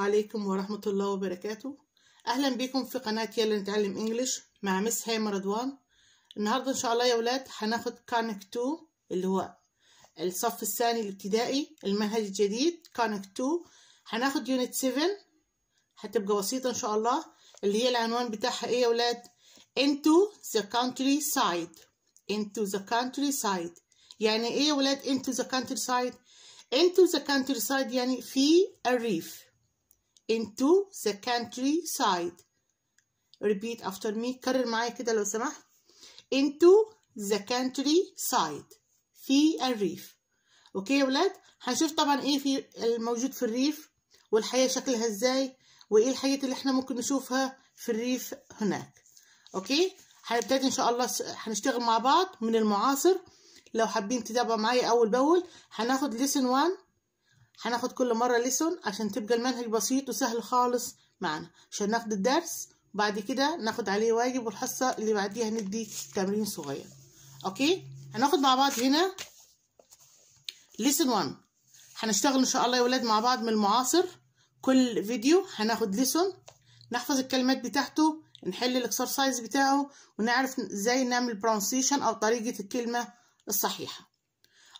عليكم ورحمة الله وبركاته أهلا بكم في قناة يلا نتعلم إنجليش مع مس هيما رضوان النهاردة إن شاء الله يا ولاد هناخد كانك 2 اللي هو الصف الثاني الابتدائي المنهج الجديد كانك 2 هناخد يونت 7 هتبقى بسيطة إن شاء الله اللي هي العنوان بتاعها إيه يا ولاد into the country side into the country side يعني إيه يا ولاد into the country side into the countryside يعني في الريف into the countryside repeat after me كرر معايا كده لو سمحت into the countryside في الريف اوكي يا ولاد هنشوف طبعا ايه في الموجود في الريف والحياه شكلها ازاي وايه الحاجات اللي احنا ممكن نشوفها في الريف هناك اوكي هنبتدي ان شاء الله هنشتغل مع بعض من المعاصر لو حابين تتابعوا معايا اول باول هناخد ليسن 1 هناخد كل مرة ليسون عشان تبقى المنهج بسيط وسهل خالص معنا عشان ناخد الدرس بعد كده ناخد عليه واجب والحصة اللي بعديها هندي تمرين صغير اوكي هناخد مع بعض هنا ليسون 1 هنشتغل ان شاء الله يا ولاد مع بعض من المعاصر كل فيديو هناخد ليسون نحفظ الكلمات بتاعته نحل الاكسرسايز بتاعه ونعرف ازاي نعمل برونسيشن او طريقة الكلمة الصحيحة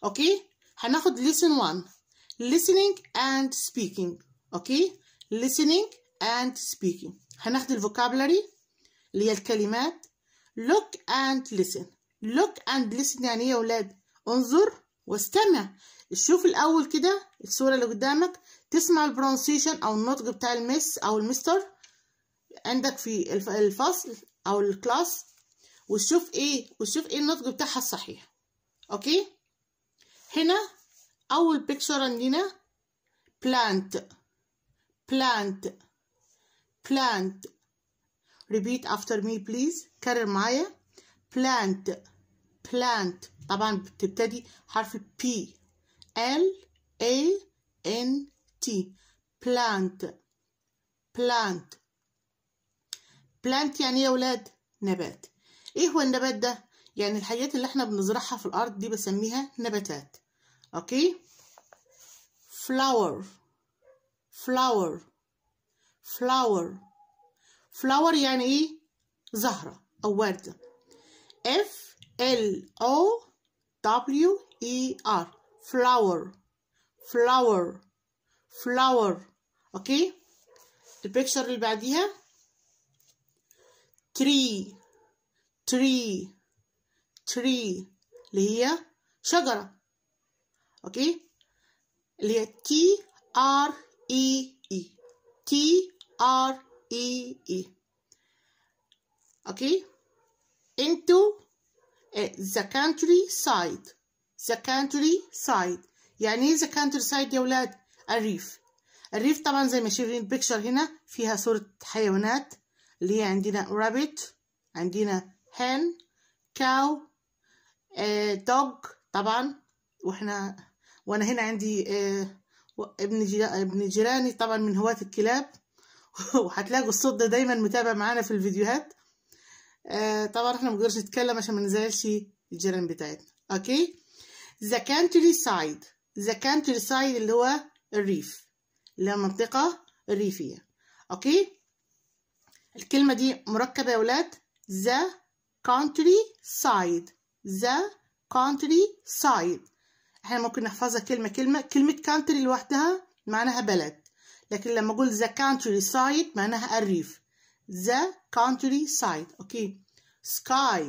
اوكي هناخد ليسون 1 listening and speaking اوكي listening and speaking هناخد الفوكابلري اللي هي الكلمات look and listen look and listen يعني ايه يا ولاد انظر واستمع شوف الاول كده الصوره اللي قدامك تسمع البرونسيشن او النطق بتاع المس او المستر عندك في الفصل او الكلاس وتشوف ايه وتشوف ايه النطق بتاعها الصحيح اوكي هنا اول بيكتشر عندنا plant plant plant repeat after me please كرر معايا plant plant طبعا بتبتدي حرف P L A N T plant plant plant يعني إيه يا ولاد نبات ايه هو النبات ده يعني الحاجات اللي احنا بنزرعها في الارض دي بسميها نباتات okay flower flower flower flower يعني ايه زهرة او وردة F L O W E R flower flower flower اوكي البيكتشر اللي بعديها tree tree tree اللي هي شجرة اوكي اللي هي تي ار اي اي تي ار اي اي اوكي into eh, the كانتري سايد ذا كانتري سايد يعني ايه the كانتري سايد يا ولاد الريف الريف طبعا زي ما شايفين البيكشر هنا فيها صورة حيوانات اللي هي عندنا rabbit عندنا hen cow دوغ eh, dog طبعا واحنا وانا هنا عندي آه، ابن ابن جيراني طبعا من هواة الكلاب وهتلاقوا الصوت ده دايما متابع معانا في الفيديوهات آه، طبعا احنا ما بنقدرش نتكلم عشان ما نزعلش الجيران بتاعتنا اوكي ذا كانتري سايد ذا كانتري سايد اللي هو الريف اللي هي منطقة الريفية اوكي الكلمة دي مركبة يا ولاد ذا كانتري سايد ذا كانتري سايد احنا ممكن نحفظها كلمة كلمة كلمة country لوحدها معناها بلد لكن لما اقول the country side معناها الريف the country side اوكي sky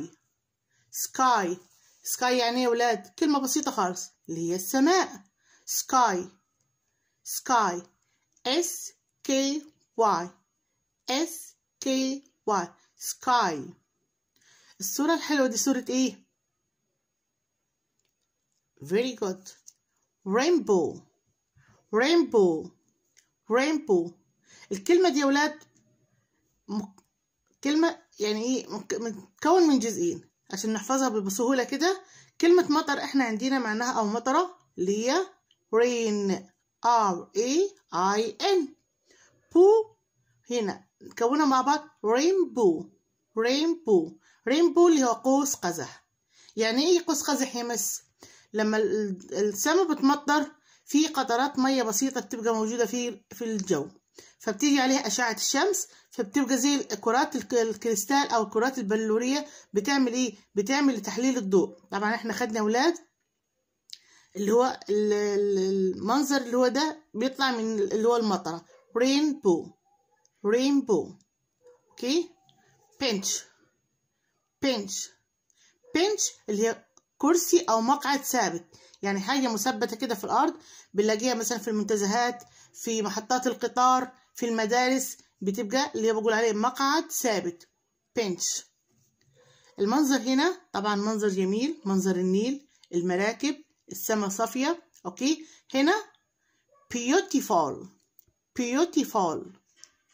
sky sky يعني ايه يا ولاد كلمة بسيطة خالص اللي هي السماء sky sky s k y s k y sky الصورة الحلوة دي صورة ايه Very good. Rainbow. Rainbow. Rainbow. الكلمة دي يا ولاد كلمة يعني ايه متكون من جزئين عشان نحفظها بسهولة كده كلمة مطر احنا عندنا معناها او مطرة اللي هي rain R A I N بو هنا نكونها مع بعض rainbow rainbow rainbow اللي هو قوس قزح يعني ايه قوس قزح يا مس لما السماء بتمطر في قطرات ميه بسيطه بتبقى موجوده في في الجو فبتيجي عليها اشعه الشمس فبتبقى زي كرات الكريستال او الكرات البلوريه بتعمل ايه بتعمل تحليل الضوء طبعا احنا خدنا اولاد اللي هو المنظر اللي هو ده بيطلع من اللي هو المطره رينبو رينبو اوكي بينش بينش بينش اللي هي كرسي او مقعد ثابت يعني حاجه مثبته كده في الارض بنلاقيها مثلا في المنتزهات في محطات القطار في المدارس بتبقى اللي بقول عليه مقعد ثابت بنش المنظر هنا طبعا منظر جميل منظر النيل المراكب السماء صافيه اوكي هنا بيوتيفول بيوتيفول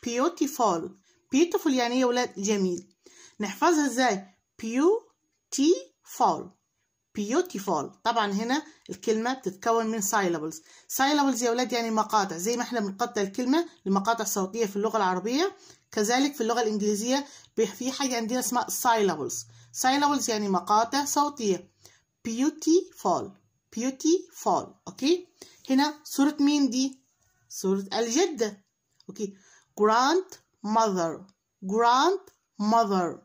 بيوتيفول بيوتيفول يعني ايه يا ولاد جميل نحفظها ازاي بيوتيفول beautiful طبعا هنا الكلمة بتتكون من syllables syllables يا ولاد يعني مقاطع زي ما احنا بنقطع الكلمة لمقاطع صوتية في اللغة العربية كذلك في اللغة الإنجليزية في حاجة عندنا اسمها syllables syllables يعني مقاطع صوتية beautiful beautiful أوكي هنا صورة مين دي؟ صورة الجدة أوكي grandmother grandmother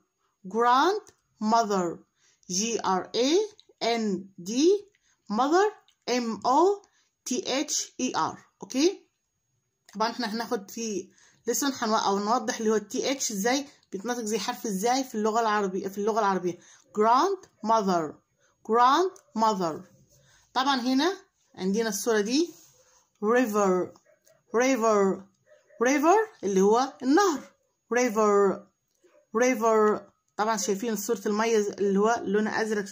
grandmother G R A N D mother M O T H E R اوكي طبعا احنا هناخد في لسن هنوقع او نوضح اللي هو T H ازاي بيتنطق زي حرف ازاي في اللغه العربيه في اللغه العربيه grand mother grand mother طبعا هنا عندنا الصوره دي river river river اللي هو النهر river river طبعا شايفين صوره الميه اللي هو لونها ازرق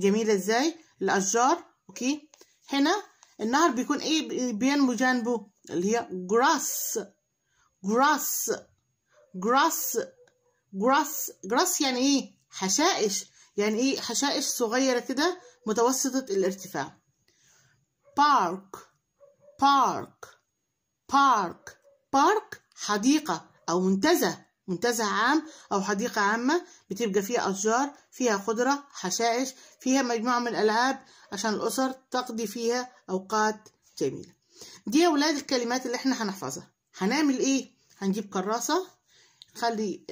جميله ازاي الاشجار اوكي هنا النهر بيكون ايه بينمو جنبه اللي هي grass جراس جراس جراس جراس يعني ايه حشائش يعني ايه حشائش صغيره كده متوسطه الارتفاع بارك بارك بارك بارك حديقه او منتزه منتزه عام أو حديقة عامة بتبقى فيها أشجار فيها خضرة حشائش فيها مجموعة من الألعاب عشان الأسر تقضي فيها أوقات جميلة دي يا ولاد الكلمات اللي احنا هنحفظها هنعمل ايه هنجيب كراسة نخلي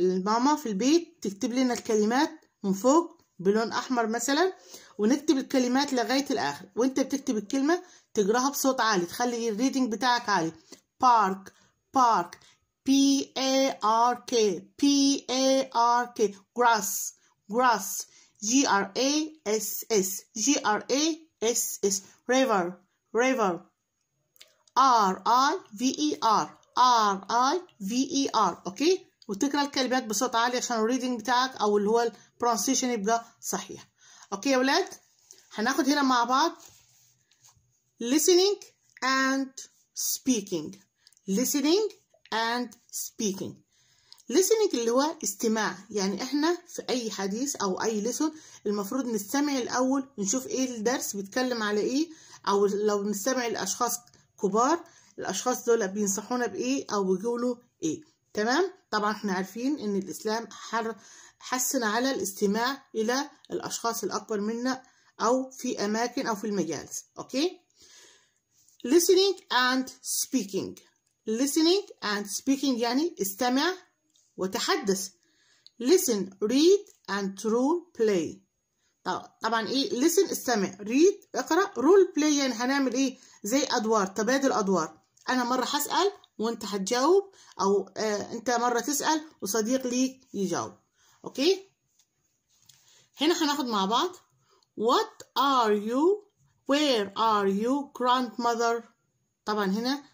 الماما في البيت تكتب لنا الكلمات من فوق بلون أحمر مثلا ونكتب الكلمات لغاية الآخر وانت بتكتب الكلمة تقراها بصوت عالي تخلي الريدنج بتاعك عالي بارك بارك P A R K P A R K grass grass G R A S S G R A S S river river R I V E R R I V E R اوكي وتقرا الكلمات بصوت عالي عشان الريدنج بتاعك او اللي هو البرونسيشن يبقى صحيح اوكي يا ولاد هناخد هنا مع بعض listening and speaking listening and speaking listening اللي هو استماع يعني احنا في اي حديث او اي لسن المفروض نستمع الاول نشوف ايه الدرس بيتكلم على ايه او لو بنستمع لاشخاص كبار الاشخاص دول بينصحونا بايه او بيقولوا ايه تمام طبعا احنا عارفين ان الاسلام حر حسن على الاستماع الى الاشخاص الاكبر منا او في اماكن او في المجالس اوكي listening and speaking listening and speaking يعني استمع وتحدث listen read and role play طبعا ايه listen استمع read اقرا role play يعني هنعمل ايه زي ادوار تبادل ادوار انا مره هسال وانت هتجاوب او آه انت مره تسال وصديق ليك يجاوب اوكي هنا هناخد مع بعض what are you where are you grandmother طبعا هنا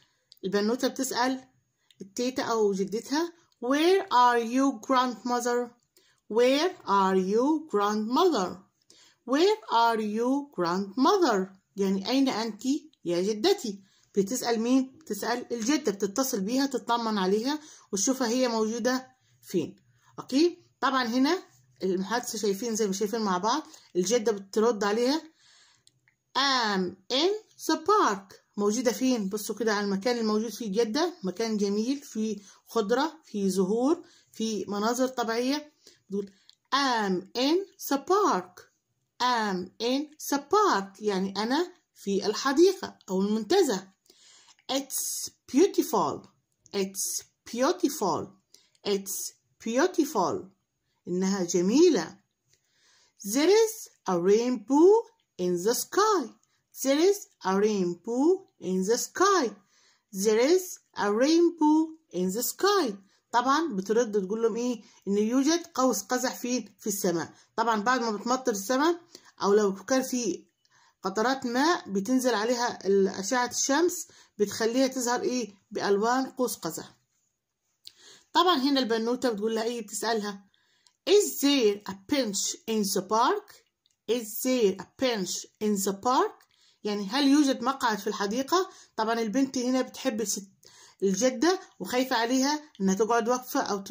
البنوتة بتسأل التيتا أو جدتها Where are you grandmother? Where are you grandmother? Where are you grandmother? يعني أين أنت يا جدتي؟ بتسأل مين؟ بتسأل الجدة بتتصل بيها تطمن عليها وتشوفها هي موجودة فين أوكي؟ طبعا هنا المحادثة شايفين زي ما شايفين مع بعض الجدة بترد عليها I'm in the park موجودة فين بصوا كده على المكان الموجود فيه جدة مكان جميل فيه خضرة فيه زهور فيه مناظر طبيعية بتقول am in the park am in the park يعني أنا في الحديقة أو المنتزه it's beautiful it's beautiful it's beautiful إنها جميلة there is a rainbow in the sky There is a rainbow in the sky. There is a rainbow in the sky. طبعا بترد تقول لهم ايه ان يوجد قوس قزح فين في السماء طبعا بعد ما بتمطر السماء او لو كان في قطرات ماء بتنزل عليها اشعه الشمس بتخليها تظهر ايه بالوان قوس قزح طبعا هنا البنوته بتقول لها ايه بتسالها is there a pinch in the park is there a pinch in the park يعني هل يوجد مقعد في الحديقة طبعا البنت هنا بتحب الجدة وخايفة عليها انها تقعد واقفة او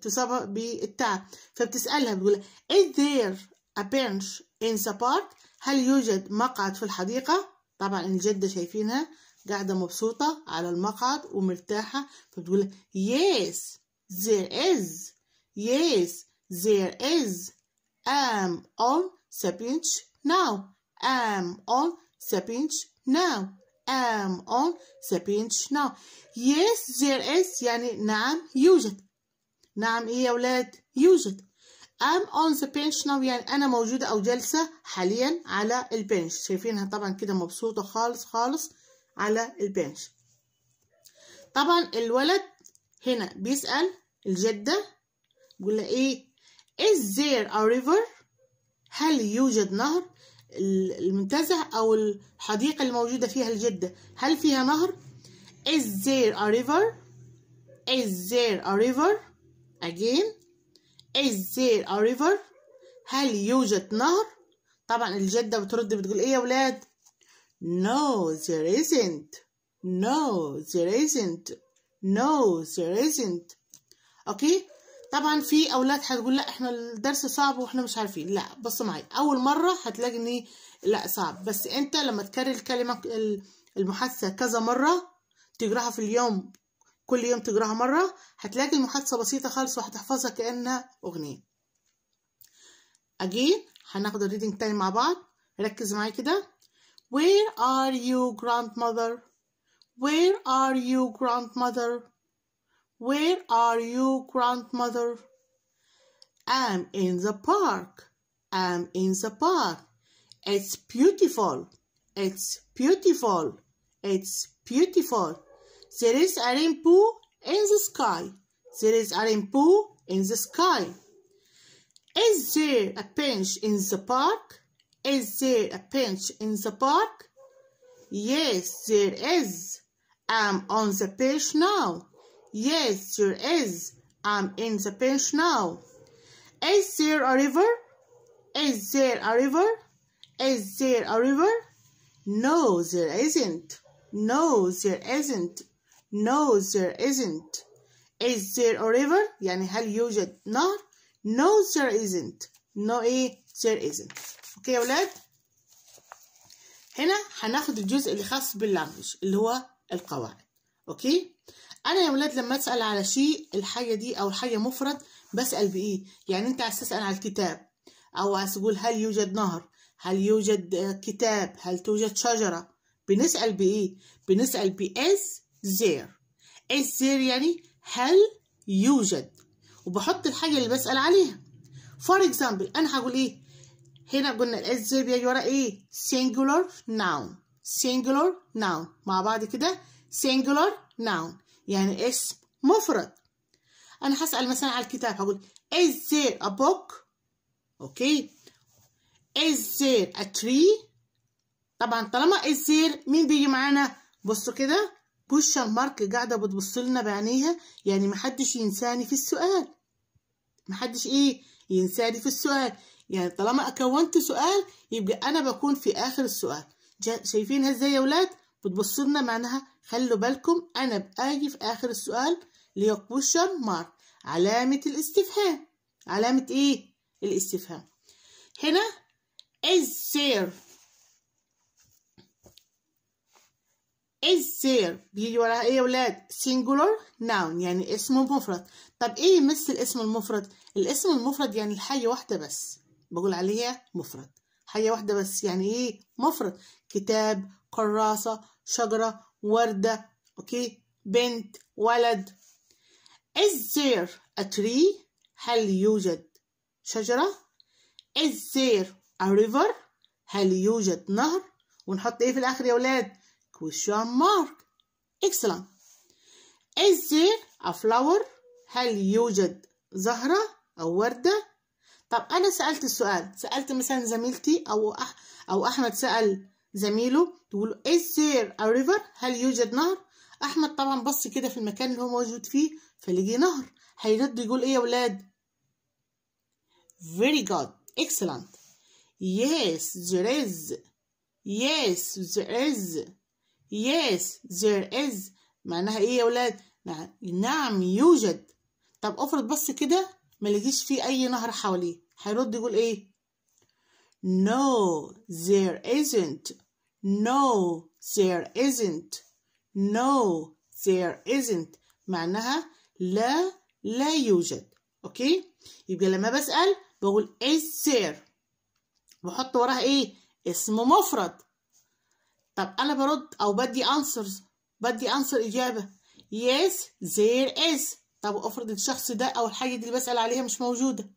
تصاب بالتعب فبتسألها بتقول is there a bench in the park هل يوجد مقعد في الحديقة طبعا الجدة شايفينها قاعدة مبسوطة على المقعد ومرتاحة فبتقول yes there is yes there is I'm on the bench now am on the bench now am on the bench now yes there is يعني نعم يوجد نعم ايه يا اولاد يوجد am on the bench now يعني انا موجوده او جالسه حاليا على البنش شايفينها طبعا كده مبسوطه خالص خالص على البنش طبعا الولد هنا بيسال الجده بيقول لها ايه is there a river هل يوجد نهر المنتزه أو الحديقة اللي موجودة فيها الجدة هل فيها نهر؟ Is there a river? Is there a river? Again Is there a river? هل يوجد نهر؟ طبعا الجدة بترد بتقول إيه يا ولاد؟ No there isn't No there isn't No there isn't Okay طبعا في اولاد هتقول لا احنا الدرس صعب واحنا مش عارفين لا بص معايا اول مره هتلاقي ان لا صعب بس انت لما تكرر الكلمه المحادثه كذا مره تجراها في اليوم كل يوم تجراها مره هتلاقي المحادثه بسيطه خالص وهتحفظها كانها اغنيه اجين هناخد الريدنج تاني مع بعض ركز معايا كده Where are you grandmother? Where are you grandmother? Where are you, grandmother? I'm in the park. I'm in the park. It's beautiful. It's beautiful. It's beautiful. There is a rainbow in the sky. There is a rainbow in the sky. Is there a bench in the park? Is there a bench in the park? Yes, there is. I'm on the bench now. Yes, sure is. I'm um, in the pinch now. Is there a river? Is there a river? Is there a river? No, there isn't. No, there isn't. No, there isn't. Is there a river? يعني هل يوجد نهر? No, there isn't. No, إيه? Eh, there isn't. okay, يا هنا هناخد الجزء اللي خاص باللانجوج اللي هو القواعد. okay? انا يا ولاد لما اسال على شيء الحاجه دي او الحاجه مفرد بسال بايه يعني انت عايز تسال على الكتاب او عايز تقول هل يوجد نهر هل يوجد كتاب هل توجد شجره بنسال بايه بنسال باز زير از زير يعني هل يوجد وبحط الحاجه اللي بسال عليها فور اكزامبل انا هقول ايه هنا قلنا الاس زير بيجي ورا ايه singular noun singular noun مع بعض كده singular noun يعني اسم مفرد انا هسال مثلا على الكتاب هقول is there a book اوكي is there a tree طبعا طالما is there مين بيجي معانا بصوا كده بوشة مارك قاعده بتبص لنا بعينيها يعني محدش ينساني في السؤال محدش ايه ينساني في السؤال يعني طالما كونت سؤال يبقى انا بكون في اخر السؤال شايفينها ازاي يا ولاد بتبصوا لنا معناها خلوا بالكم انا باجي في اخر السؤال اللي هي كويشن مارك علامة الاستفهام علامة ايه الاستفهام هنا is there is there بيجي وراها ايه يا ولاد singular noun يعني اسم مفرد طب ايه مثل الاسم المفرد الاسم المفرد يعني الحاجة واحدة بس بقول عليها مفرد حاجة واحدة بس يعني ايه مفرد كتاب كراسة شجرة وردة أوكي بنت ولد Is there a tree هل يوجد شجرة Is there a river هل يوجد نهر ونحط ايه في الاخر يا ولاد question mark excellent is there a flower هل يوجد زهرة أو وردة طب أنا سألت السؤال سألت مثلا زميلتي أو أح أو أحمد سأل زميله تقول is there a river هل يوجد نهر احمد طبعا بص كده في المكان اللي هو موجود فيه فلقي نهر هيرد يقول ايه يا ولاد very good excellent yes there is yes there is yes there is معناها ايه يا ولاد نعم يوجد طب افرض بص كده ما لقيش فيه اي نهر حواليه هيرد يقول ايه no there isn't No, there isn't. No, there isn't. معناها لا لا يوجد. أوكي؟ يبقى لما بسأل بقول is there. بحط وراها إيه؟ اسم مفرد. طب أنا برد أو بدي answers. بدي answer إجابة. Yes, there is. طب افرض الشخص ده او الحاجه دي اللي بسال عليها مش موجوده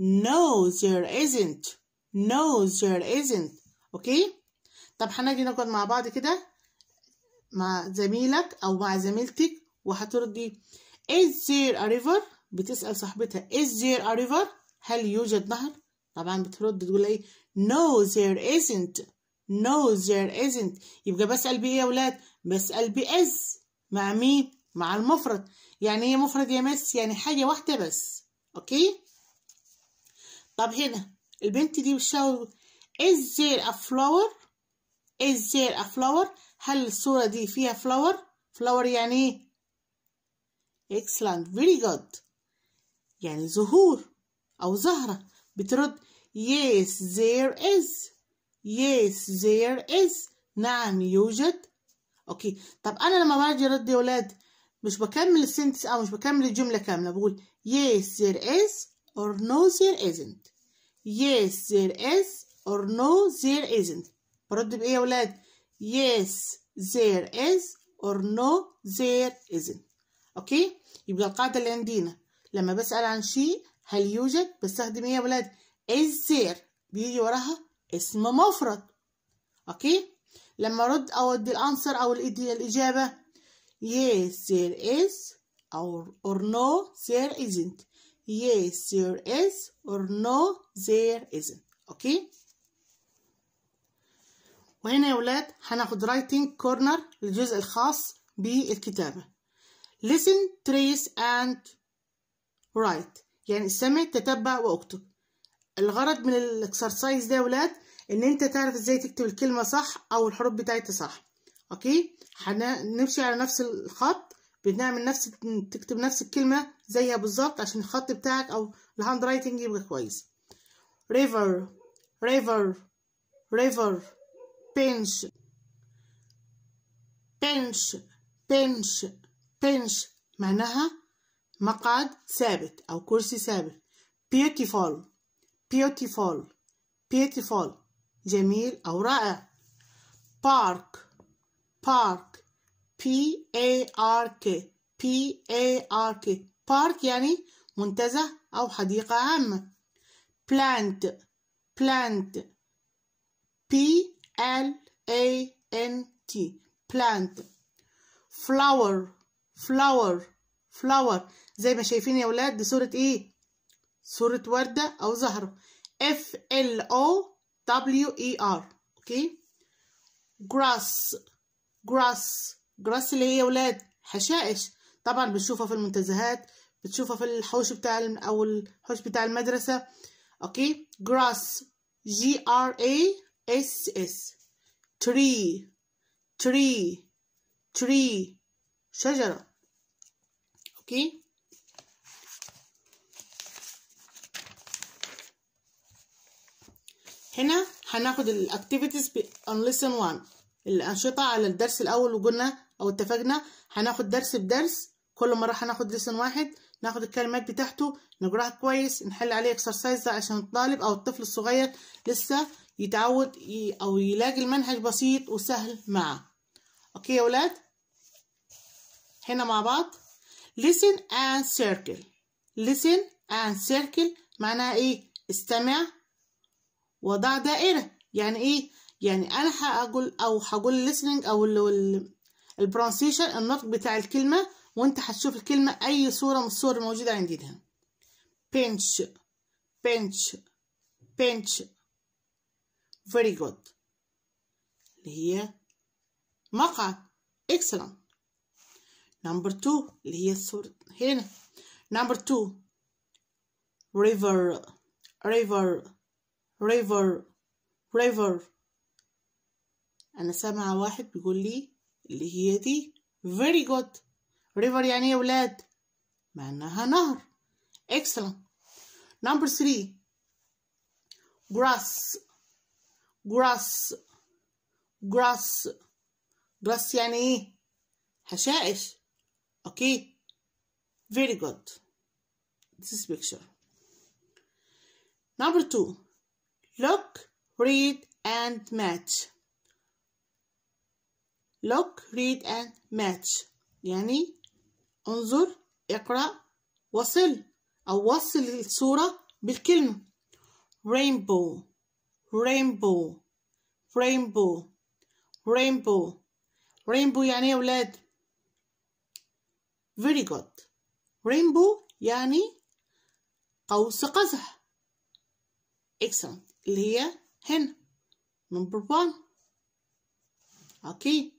no there isn't no there isn't اوكي okay? طب هنجي نقعد مع بعض كده مع زميلك أو مع زميلتك وهتردي is there a river بتسأل صاحبتها is there a river هل يوجد نهر طبعا بترد تقول ايه no there isn't no there isn't يبقى بسأل بإيه يا ولاد بسأل بإز مع مين مع المفرد يعني ايه مفرد يا مس يعني حاجة واحدة بس اوكي طب هنا البنت دي بتشاور is there a flower is there a flower هل الصورة دي فيها flower flower يعني ايه excellent very good يعني زهور أو زهرة بترد yes there is yes there is نعم يوجد اوكي طب انا لما باجي ارد يا ولاد مش بكمل السنتس او مش بكمل الجمله كامله بقول yes there is or no there isn't yes there is or no there isn't برد بإيه يا ولاد yes there is or no there isn't أوكي يبقى القاعدة اللي عندينا لما بسأل عن شيء هل يوجد بستخدم إيه يا ولاد is there بيجي وراها اسم مفرد أوكي لما أرد أو أدي الأنسر أو الإجابة yes there is or, or no there isn't yes there is or no there isn't أوكي وهنا يا ولاد هناخد رايتنج كورنر الجزء الخاص بالكتابة listen trace and write يعني استمع تتبع واكتب الغرض من الاكسرسايز ده يا ولاد ان انت تعرف ازاي تكتب الكلمة صح او الحروف بتاعتها صح اوكي هنمشي على نفس الخط بنعمل نفس تكتب نفس الكلمة زيها بالظبط عشان الخط بتاعك او الهاند رايتنج يبقى كويس river river river pense, pense, pense, pense معناها مقعد ثابت أو كرسي ثابت beautiful beautiful beautiful جميل أو رائع park park p a r k p a r k park يعني منتزه أو حديقة عامة plant plant p l a n t plant flower flower flower زي ما شايفين يا ولاد دي صورة ايه صورة وردة او زهرة F L O W E R اوكي grass grass grass اللي هي يا ولاد حشائش طبعا بتشوفها في المنتزهات بتشوفها في الحوش بتاع او الحوش بتاع المدرسة اوكي grass G R A اس اس tree tree tree شجرة اوكي هنا هناخد الاكتيفيتيز on lesson 1 الانشطة على الدرس الاول وقلنا او اتفقنا هناخد درس بدرس كل مرة هناخد لسن واحد ناخد الكلمات بتاعته نقراها كويس نحل عليه اكسرسايز عشان الطالب او الطفل الصغير لسه يتعود أو يلاقي المنهج بسيط وسهل معه أوكي يا ولاد هنا مع بعض listen and circle listen and circle معناها إيه استمع وضع دائرة يعني إيه يعني أنا هقول أو هقول listening أو البرانسيشن النطق بتاع الكلمة وأنت هتشوف الكلمة أي صورة من الصور الموجودة عندنا pinch pinch pinch very good اللي هي مقعد excellent number two اللي هي الصورة هنا number two river river river river أنا سامعة واحد بيقول لي اللي هي دي very good river يعني أولاد. يا نهر excellent number three grass جراس جراس جراس يعني ايه هشائش اوكي very good this is picture number two look read and match look read and match يعني انظر اقرأ وصل أو وصل الصورة بالكلمة rainbow rainbow rainbow rainbow rainbow يعني يا ولاد very good rainbow يعني قوس قزح excellent اللي هي هنا number one okay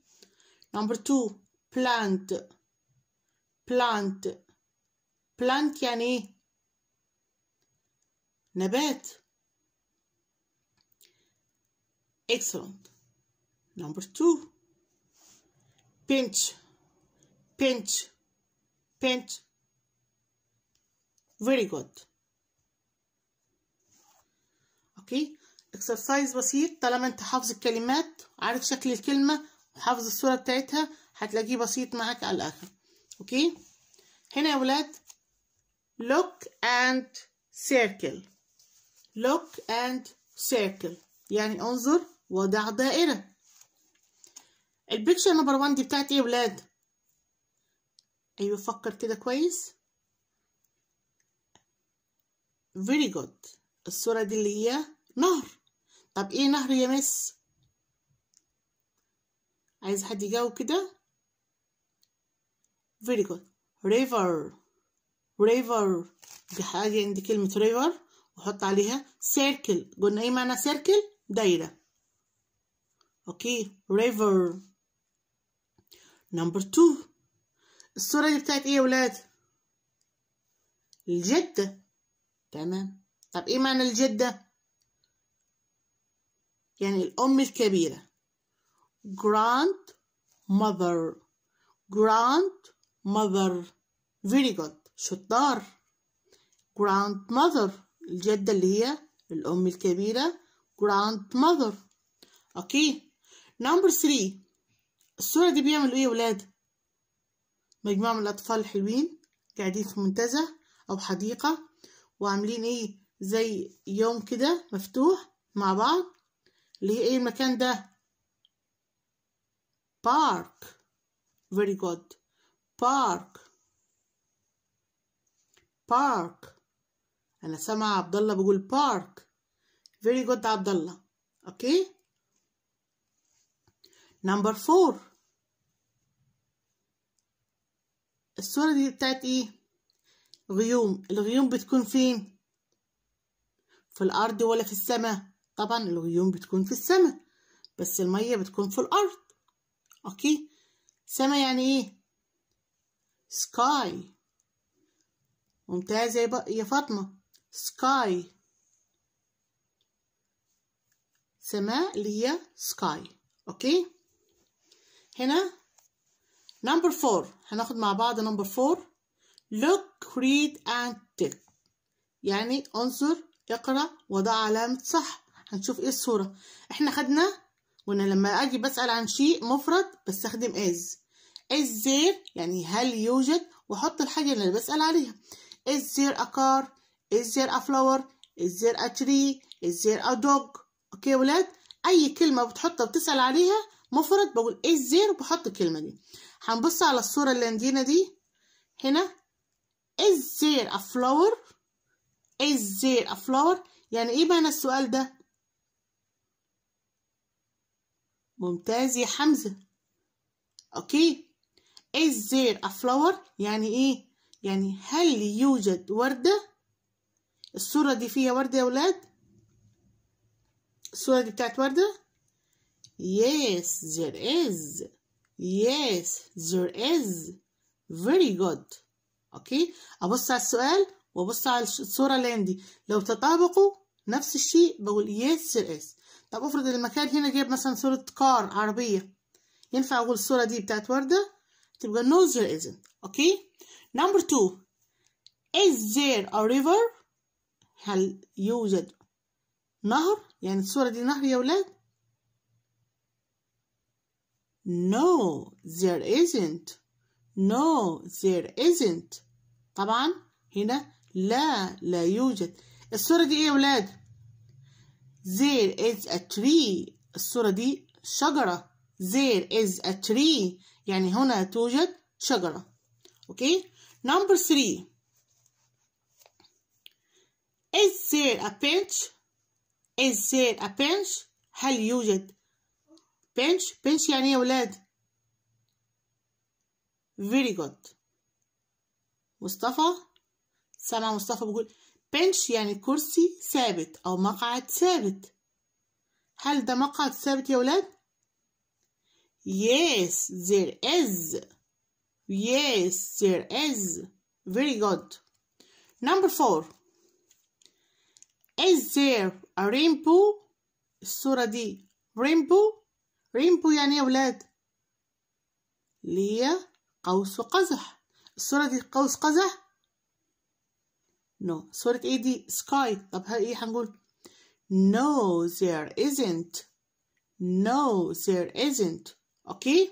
number two plant plant plant يعني نبات Excellent. Number two, pinch, pinch, pinch. Very good. اوكي اكسرسايز بسيط طالما انت حافظ الكلمات عارف شكل الكلمه وحافظ الصوره بتاعتها هتلاقيه بسيط معاك على الاخر اوكي هنا يا ولاد look and circle look and circle يعني انظر وضع دائرة البيكشر نمبر 1 دي بتاعت ايه يا ولاد ايوه فكر كده كويس very good الصورة دي اللي هي نهر طب ايه نهر يا مس عايز حد يجاوب كده very good river river دي حاجة عندي كلمة river وحط عليها circle قلنا ايه معنى circle دايرة اوكي river number two الصورة دي بتاعت ايه يا ولاد الجدة تمام طب ايه معنى الجدة يعني الأم الكبيرة grand mother grand mother very good شطار grand mother الجدة اللي هي الأم الكبيرة grand mother أوكي okay. نمبر 3 الصورة دي بيعملوا ايه يا ولاد مجموعة من الأطفال الحلوين قاعدين في منتزه أو حديقة وعاملين ايه زي يوم كده مفتوح مع بعض اللي هي ايه المكان ده بارك very good بارك بارك انا سامعة عبد الله بيقول بارك very good عبد الله اوكي okay. نمبر فور الصورة دي بتاعت ايه غيوم الغيوم بتكون فين في الارض ولا في السماء طبعا الغيوم بتكون في السماء بس المية بتكون في الارض اوكي سماء يعني ايه سكاي ممتازة يا, يا فاطمة سكاي سماء اللي هي سكاي اوكي هنا نمبر فور هناخد مع بعض نمبر فور look read and tick يعني انظر اقرأ وضع علامة صح هنشوف ايه الصورة احنا خدنا وانا لما اجي بسأل عن شيء مفرد بستخدم is is there يعني هل يوجد واحط الحاجة اللي انا بسأل عليها is there a car is there a flower is there a tree is there a dog اوكي يا ولاد اي كلمة بتحطها بتسأل عليها مفرد بقول ايه الزير وبحط الكلمة دي هنبص على الصورة اللي عندنا دي هنا is there a flower is there a flower يعني ايه معنى السؤال ده ممتاز يا حمزة اوكي is there a flower يعني ايه يعني هل يوجد وردة الصورة دي فيها وردة يا ولاد الصورة دي بتاعت وردة Yes, there is. Yes, there is. Very good. اوكي ابص على السؤال وابص على الصوره اللي عندي لو تطابقوا نفس الشيء بقول yes there is طب افرض المكان هنا جايب مثلا صوره كار عربيه ينفع اقول الصوره دي بتاعت ورده تبقى no there isn't اوكي number two is there a river هل يوجد نهر يعني الصوره دي نهر يا ولاد No, there isn't. No, there isn't. طبعا هنا لا لا يوجد. الصورة دي ايه يا ولاد؟ There is a tree. الصورة دي شجرة. There is a tree. يعني هنا توجد شجرة. Okay. Number three. Is there a bench? Is there a bench? هل يوجد بنش بنش يعني ايه يا ولاد very good مصطفى سامع مصطفى بيقول بنش يعني كرسي ثابت او مقعد ثابت هل ده مقعد ثابت يا ولاد yes there is yes there is very good number four is there a rainbow الصورة دي rainbow ريمبو يعني يا ولاد ليا قوس قزح الصورة دي قوس قزح no صورة ايه دي sky طب ها ايه هنقول no there isn't no there isn't اوكي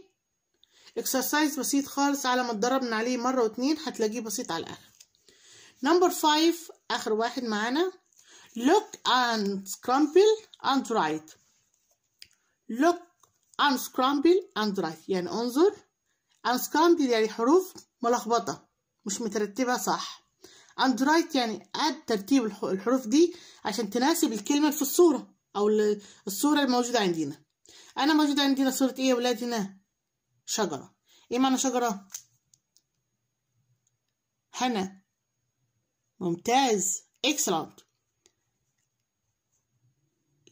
اكسرسايز بسيط خالص على ما اتدربنا عليه مرة واتنين هتلاقيه بسيط على الاخر نمبر فايف اخر واحد معانا look and scramble and write look unscramble and write يعني انظر unscramble يعني حروف ملخبطة مش مترتبة صح and write يعني add ترتيب الحروف دي عشان تناسب الكلمة في الصورة أو الصورة الموجودة عندنا أنا موجودة عندنا صورة إيه يا ولاد هنا شجرة إيه معنى شجرة هنا ممتاز excellent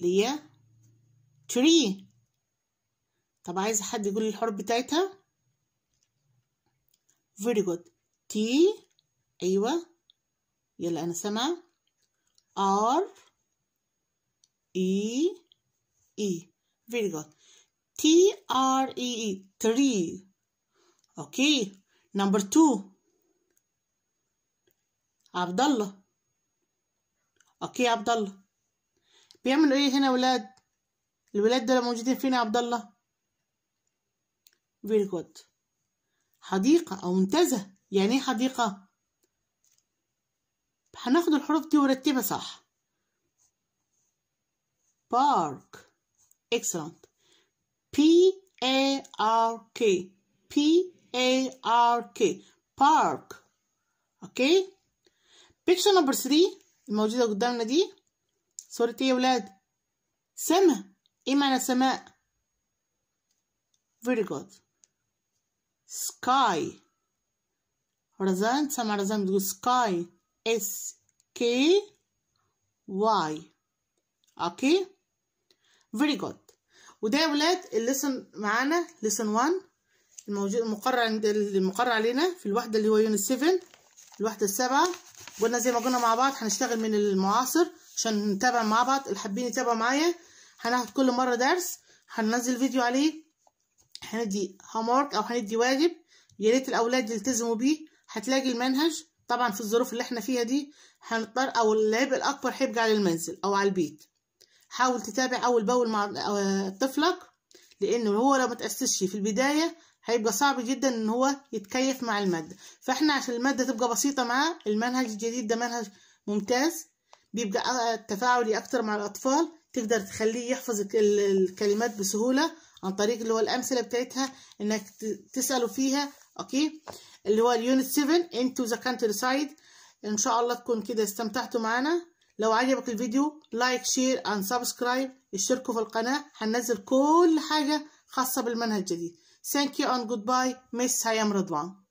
ليا tree طب عايزة حد يقول الحروف بتاعتها very good T أيوة يلا أنا سامعة R E E very good T R E E three okay number two عبد الله اوكي عبد الله بيعملوا ايه هنا ولاد الولاد دول موجودين فين يا عبد الله very good حديقة أو منتزه يعني إيه حديقة؟ هناخد الحروف دي ورتبها صح park excellent P A R K P A R K park اوكي picture نمبر 3 الموجودة قدامنا دي صورة ايه يا ولاد سما ايه معنى سماء very good سكاي رزان تسمع رزان بتقول سكاي اس كي واي اوكي فيري جود وده يا ولاد الليسن معانا ليسن 1 الموجود المقرر عند المقرر علينا في الوحده اللي هو يونت 7 الوحده السابعه قلنا زي ما قلنا مع بعض هنشتغل من المعاصر عشان نتابع مع بعض اللي حابين يتابعوا معايا هناخد كل مره درس هننزل فيديو عليه هندي هامورك او هندي واجب يا ريت الاولاد يلتزموا بيه هتلاقي المنهج طبعا في الظروف اللي احنا فيها دي هنضطر او العبء الاكبر هيبقى على المنزل او على البيت حاول تتابع اول باول مع آه، طفلك لانه هو لو متأسسش في البدايه هيبقى صعب جدا ان هو يتكيف مع الماده فاحنا عشان الماده تبقى بسيطه معاه المنهج الجديد ده منهج ممتاز بيبقى آه، تفاعلي اكتر مع الاطفال تقدر تخليه يحفظ الكلمات بسهوله عن طريق اللي هو الامثله بتاعتها انك تسالوا فيها اوكي اللي هو اليونت 7 انتو ذا كانتر سايد ان شاء الله تكون كده استمتعتوا معانا لو عجبك الفيديو لايك شير اند سبسكرايب اشتركوا في القناه هننزل كل حاجه خاصه بالمنهج الجديد ثانك يو اند جود باي مس هيام رضوان